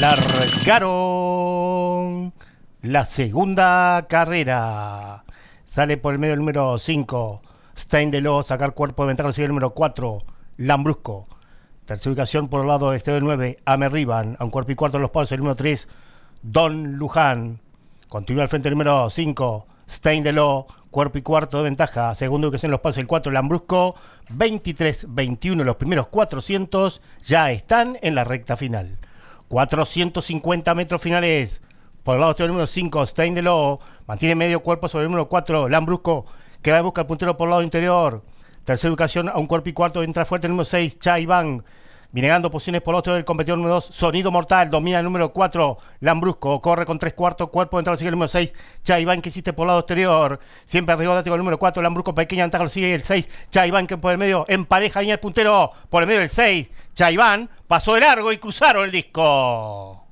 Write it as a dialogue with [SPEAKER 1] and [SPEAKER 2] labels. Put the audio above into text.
[SPEAKER 1] Largaron la segunda carrera. Sale por el medio el número 5. Stein de saca sacar cuerpo de ventaja, Sigue el número 4. Lambrusco. Tercera ubicación por el lado este del 9. Amerriban. A un cuerpo y cuarto de los pasos el número 3. Don Luján. Continúa al frente el número 5. Stein de Lowe, cuerpo y cuarto de ventaja. Segundo ubicación en los pasos el 4. Lambrusco. 23-21 los primeros 400 ya están en la recta final. 450 metros finales por el lado exterior número 5, Stein de Lowe, mantiene medio cuerpo sobre el número 4, Lambrusco, que va a busca el puntero por el lado interior. Tercera ubicación a un cuerpo y cuarto, entra fuerte el número 6, Chai Bang. Vinegando posiciones por otro del competidor número 2. Sonido Mortal domina el número 4. Lambrusco corre con tres cuartos. Cuerpo entrada, sigue el número 6. Chayván que hiciste por lado exterior. Siempre arriba con el número 4. Lambrusco pequeña ventaja lo sigue el 6. Chayván que por el medio. Empareja línea el puntero. Por el medio del 6. Chaiván pasó de largo y cruzaron el
[SPEAKER 2] disco.